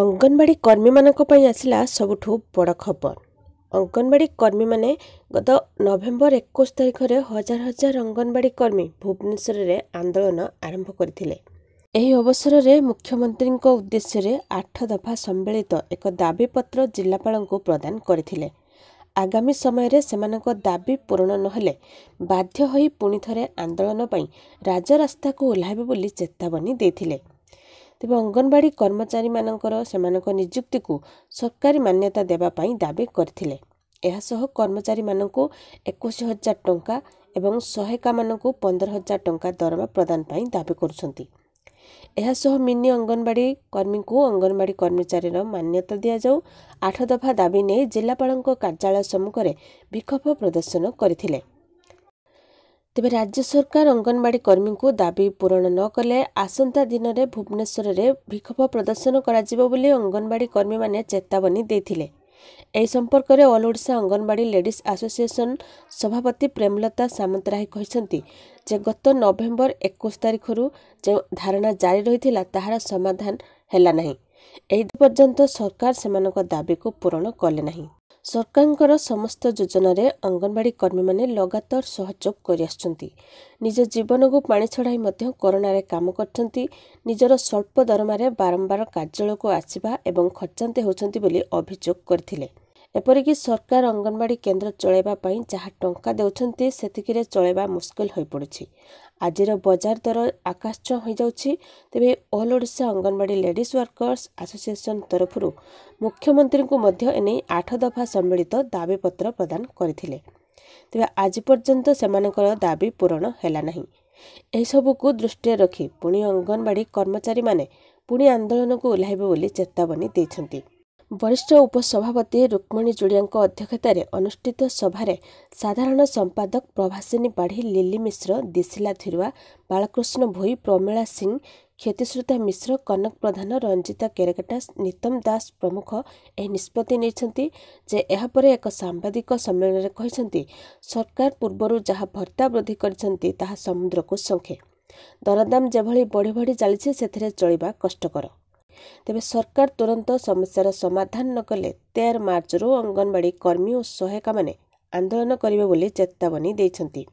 ଅଙ୍ଗନବାଡ଼ି କର୍ମୀମାନଙ୍କ ପାଇଁ ଆସିଲା ସବୁଠୁ ବଡ଼ ଖବର ଅଙ୍ଗନବାଡ଼ି କର୍ମୀମାନେ ଗତ ନଭେମ୍ବର ଏକୋଇଶ ତାରିଖରେ ହଜାର ହଜାର ଅଙ୍ଗନବାଡ଼ି କର୍ମୀ ଭୁବନେଶ୍ୱରରେ ଆନ୍ଦୋଳନ ଆରମ୍ଭ କରିଥିଲେ ଏହି ଅବସରରେ ମୁଖ୍ୟମନ୍ତ୍ରୀଙ୍କ ଉଦ୍ଦେଶ୍ୟରେ ଆଠ ଦଫା ସମ୍ମିଳିତ ଏକ ଦାବିପତ୍ର ଜିଲ୍ଲାପାଳଙ୍କୁ ପ୍ରଦାନ କରିଥିଲେ ଆଗାମୀ ସମୟରେ ସେମାନଙ୍କ ଦାବି ପୂରଣ ନହେଲେ ବାଧ୍ୟ ହୋଇ ପୁଣି ଥରେ ଆନ୍ଦୋଳନ ପାଇଁ ରାଜରାସ୍ତାକୁ ଓହ୍ଲାଇବେ ବୋଲି ଚେତାବନୀ ଦେଇଥିଲେ ତେବେ ଅଙ୍ଗନବାଡ଼ି କର୍ମଚାରୀମାନଙ୍କର ସେମାନଙ୍କ ନିଯୁକ୍ତିକୁ ସରକାରୀ ମାନ୍ୟତା ଦେବା ପାଇଁ ଦାବି କରିଥିଲେ ଏହାସହ କର୍ମଚାରୀମାନଙ୍କୁ ଏକୋଇଶ ହଜାର ଟଙ୍କା ଏବଂ ସହାୟିକାମାନଙ୍କୁ ପନ୍ଦର ହଜାର ଟଙ୍କା ଦରମା ପ୍ରଦାନ ପାଇଁ ଦାବି କରୁଛନ୍ତି ଏହା ସହ ମିନି ଅଙ୍ଗନବାଡ଼ି କର୍ମୀଙ୍କୁ ଅଙ୍ଗନବାଡ଼ି କର୍ମଚାରୀର ମାନ୍ୟତା ଦିଆଯାଉ ଆଠ ଦଫା ଦାବି ନେଇ ଜିଲ୍ଲାପାଳଙ୍କ କାର୍ଯ୍ୟାଳୟ ସମ୍ମୁଖରେ ବିକ୍ଷୋଭ ପ୍ରଦର୍ଶନ କରିଥିଲେ ତେବେ ରାଜ୍ୟ ସରକାର ଅଙ୍ଗନବାଡ଼ି କର୍ମୀଙ୍କୁ ଦାବି ପୂରଣ ନ କଲେ ଆସନ୍ତା ଦିନରେ ଭୁବନେଶ୍ୱରରେ ବିକ୍ଷୋଭ ପ୍ରଦର୍ଶନ କରାଯିବ ବୋଲି ଅଙ୍ଗନବାଡ଼ି କର୍ମୀମାନେ ଚେତାବନୀ ଦେଇଥିଲେ ଏହି ସମ୍ପର୍କରେ all Odisha Anganwadi ladies association ସଭାପତି ପ୍ରେମଲତା ସାମନ୍ତରାୟ କହିଛନ୍ତି ଯେ ଗତ ନଭେମ୍ବର ଏକୋଇଶ ତାରିଖରୁ ଯେଉଁ ଧାରଣା ଜାରି ରହିଥିଲା ତାହାର ସମାଧାନ ହେଲା ନାହିଁ ଏଇ ପର୍ଯ୍ୟନ୍ତ ସରକାର ସେମାନଙ୍କ ଦାବିକୁ ପୂରଣ କଲେ ନାହିଁ ସରକାରଙ୍କର ସମସ୍ତ ଯୋଜନାରେ ଅଙ୍ଗନବାଡ଼ି କର୍ମୀମାନେ ଲଗାତାର ସହଯୋଗ କରିଆସୁଛନ୍ତି ନିଜ ଜୀବନକୁ ପାଣି ଛଡ଼ାଇ ମଧ୍ୟ କରୋନାରେ କାମ କରୁଛନ୍ତି ନିଜର ସ୍ୱଳ୍ପ ଦରମାରେ ବାରମ୍ବାର କାର୍ଯ୍ୟାଳୟକୁ ଆସିବା ଏବଂ ଖର୍ଚ୍ଚାନ୍ତ ହେଉଛନ୍ତି ବୋଲି ଅଭିଯୋଗ କରିଥିଲେ ଏପରିକି ସରକାର ଅଙ୍ଗନବାଡ଼ି କେନ୍ଦ୍ର ଚଳାଇବା ପାଇଁ ଯାହା ଟଙ୍କା ଦେଉଛନ୍ତି ସେତିକିରେ ଚଳାଇବା ମୁସ୍କିଲ ହୋଇପଡ଼ୁଛି ଆଜିର ବଜାର ଦର ଆକାଶ ଛୁଆଁ ହୋଇଯାଉଛି ତେବେ all Odisha Anganwadi ladies workers association ତରଫରୁ ମୁଖ୍ୟମନ୍ତ୍ରୀଙ୍କୁ ମଧ୍ୟ ଏନେଇ ଆଠ ଦଫା ସମ୍ମିଳିତ ଦାବିପତ୍ର ପ୍ରଦାନ କରିଥିଲେ ତେବେ ଆଜି ପର୍ଯ୍ୟନ୍ତ ସେମାନଙ୍କର ଦାବି ପୂରଣ ହେଲା ନାହିଁ ଏହିସବୁକୁ ଦୃଷ୍ଟିରେ ରଖି ପୁଣି ଅଙ୍ଗନବାଡ଼ି କର୍ମଚାରୀମାନେ ପୁଣି ଆନ୍ଦୋଳନକୁ ଓହ୍ଲାଇବେ ବୋଲି ଚେତାବନୀ ଦେଇଛନ୍ତି ବରିଷ୍ଠ ଉପସଭାପତି ରୁକ୍ମଣୀ ଜୁଡ଼ିଆଙ୍କ ଅଧ୍ୟକ୍ଷତାରେ ଅନୁଷ୍ଠିତ ସଭାରେ ସାଧାରଣ ସମ୍ପାଦକ ପ୍ରଭାସିନୀ ପାଢ଼ୀ ଲିଲି ମିଶ୍ର ଦିଶିଲା ଥିରୁଆ ବାଳକୃଷ୍ଣ ଭୋଇ ପ୍ରମିଳା ସିଂ କ୍ଷତିଶ୍ରୁତା ମିଶ୍ର କନକ ପ୍ରଧାନ ରଞ୍ଜିତା କେରକେଟା ନିତମ ଦାସ ପ୍ରମୁଖ ଏହି ନିଷ୍ପତ୍ତି ନେଇଛନ୍ତି ଯେ ଏହାପରେ ଏକ ସାମ୍ବାଦିକ ସମ୍ମିଳନୀରେ କହିଛନ୍ତି ସରକାର ପୂର୍ବରୁ ଯାହା ଭର୍ତ୍ତା ବୃଦ୍ଧି କରିଛନ୍ତି ତାହା ସମୁଦ୍ରକୁ ଶଙ୍ଖେ ଦରଦାମ ଯେଭଳି ବଢ଼ି ବଢ଼ି ଚାଲିଛି ସେଥିରେ ଚଳିବା କଷ୍ଟକର ତେବେ ସରକାର ତୁରନ୍ତ ସମସ୍ୟାର ସମାଧାନ ନ କଲେ ତେର ମାର୍ଚ୍ଚରୁ ଅଙ୍ଗନବାଡ଼ି କର୍ମୀ ଓ ସହାୟିକାମାନେ ଆନ୍ଦୋଳନ କରିବେ ବୋଲି ଚେତାବନୀ ଦେଇଛନ୍ତି